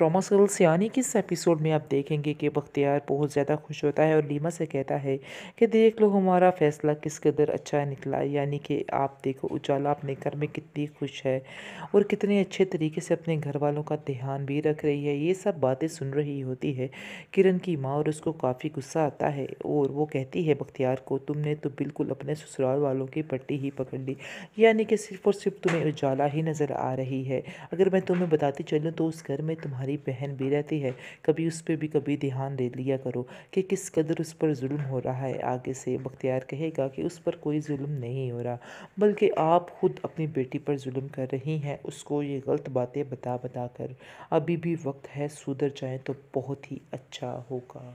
trauma सर्ल्स यानी कि इस एपिसोड में आप देखेंगे कि बख्तियार बहुत ज़्यादा खुश होता है और लीमा से कहता है कि देख लो हमारा फ़ैसला किस कदर अच्छा निकला यानी कि आप देखो उजाला अपने घर में कितनी खुश है और कितने अच्छे तरीके से अपने घर वालों का ध्यान भी रख रही है ये सब बातें सुन रही होती है किरण की माँ और उसको काफ़ी गुस्सा आता है और वो कहती है बख्तियार को तुमने तो बिल्कुल अपने ससुराल वालों की पट्टी ही पकड़ ली यानी कि सिर्फ और सिर्फ तुम्हें उजाला ही नज़र आ रही है अगर मैं तुम्हें बताती चलूँ तो उस घर में तुम्हारी तुम्हारी बहन रहती है कभी उस पर भी कभी ध्यान दे लिया करो कि किस कदर उस पर जुल्म हो रहा है आगे से बख्तियार कहेगा कि उस पर कोई जुल्म नहीं हो रहा बल्कि आप खुद अपनी बेटी पर जुल्म कर रही हैं उसको ये गलत बातें बता बता कर अभी भी वक्त है सुधर जाए तो बहुत ही अच्छा होगा